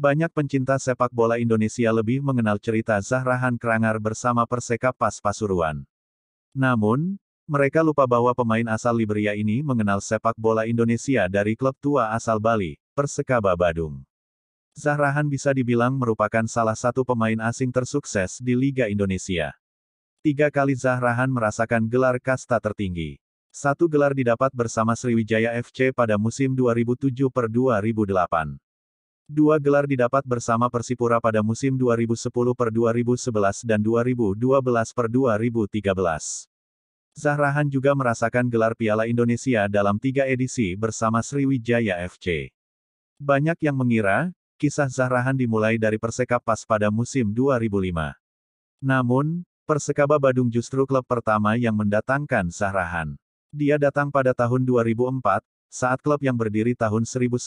Banyak pencinta sepak bola Indonesia lebih mengenal cerita Zahrahan Kerangar bersama Perseka Pas Pasuruan. Namun, mereka lupa bahwa pemain asal Liberia ini mengenal sepak bola Indonesia dari klub tua asal Bali, Persekaba Badung. Zahrahan bisa dibilang merupakan salah satu pemain asing tersukses di Liga Indonesia. Tiga kali Zahrahan merasakan gelar kasta tertinggi. Satu gelar didapat bersama Sriwijaya FC pada musim 2007 per 2008. Dua gelar didapat bersama Persipura pada musim 2010 per 2011 dan 2012 per 2013. Zahrahan juga merasakan gelar Piala Indonesia dalam tiga edisi bersama Sriwijaya FC. Banyak yang mengira, kisah Zahrahan dimulai dari Persekap pas pada musim 2005. Namun, Persekaba Badung justru klub pertama yang mendatangkan Zahrahan. Dia datang pada tahun 2004, saat klub yang berdiri tahun 1970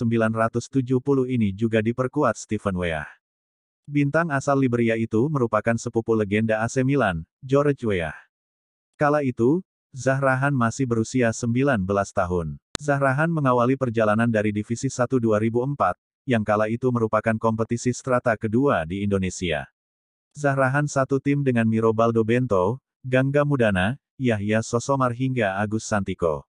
ini juga diperkuat Steven Weah. Bintang asal Liberia itu merupakan sepupu legenda AC Milan, George Weah. Kala itu, Zahrahan masih berusia 19 tahun. Zahrahan mengawali perjalanan dari Divisi 1 2004, yang kala itu merupakan kompetisi strata kedua di Indonesia. Zahrahan satu tim dengan Mirobaldo Bento, Gangga Mudana, Yahya Sosomar hingga Agus Santiko.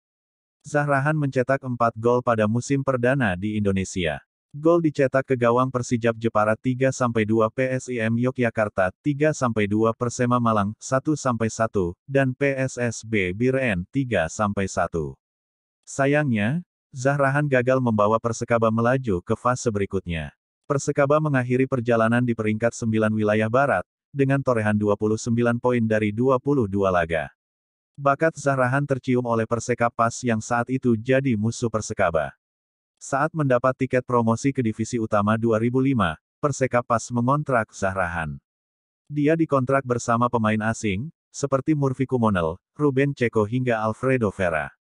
Zahrahan mencetak 4 gol pada musim perdana di Indonesia. Gol dicetak ke gawang Persijap Jepara 3-2 PSIM Yogyakarta 3-2 Persema Malang 1-1, dan PSSB Biren 3-1. Sayangnya, Zahrahan gagal membawa Persekaba melaju ke fase berikutnya. Persekaba mengakhiri perjalanan di peringkat 9 wilayah barat, dengan torehan 29 poin dari 22 laga. Bakat Zahrahan tercium oleh persekapas Pas yang saat itu jadi musuh Persekaba. Saat mendapat tiket promosi ke divisi utama 2005, Perseka Pas mengontrak Zahrahan. Dia dikontrak bersama pemain asing, seperti Murphy Kumonel, Ruben Ceko hingga Alfredo Vera.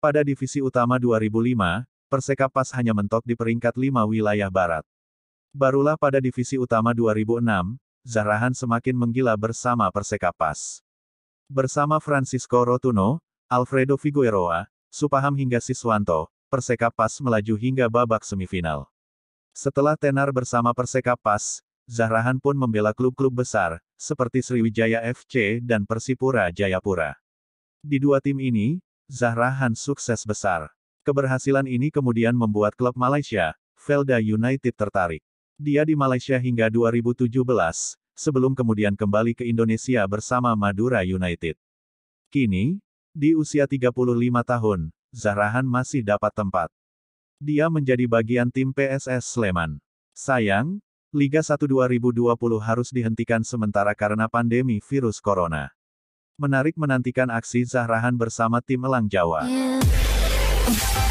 Pada divisi utama 2005, Perseka Pas hanya mentok di peringkat 5 wilayah barat. Barulah pada divisi utama 2006, Zahrahan semakin menggila bersama persekapas. Pas. Bersama Francisco Rotuno, Alfredo Figueroa, Supaham hingga Siswanto, Persekap Pas melaju hingga babak semifinal. Setelah tenar bersama Persekap Pas, Zahrahan pun membela klub-klub besar, seperti Sriwijaya FC dan Persipura Jayapura. Di dua tim ini, Zahrahan sukses besar. Keberhasilan ini kemudian membuat klub Malaysia, Felda United tertarik. Dia di Malaysia hingga 2017, sebelum kemudian kembali ke Indonesia bersama Madura United. Kini, di usia 35 tahun, Zahrahan masih dapat tempat. Dia menjadi bagian tim PSS Sleman. Sayang, Liga 1 2020 harus dihentikan sementara karena pandemi virus corona. Menarik menantikan aksi Zahrahan bersama tim Elang Jawa. Yeah.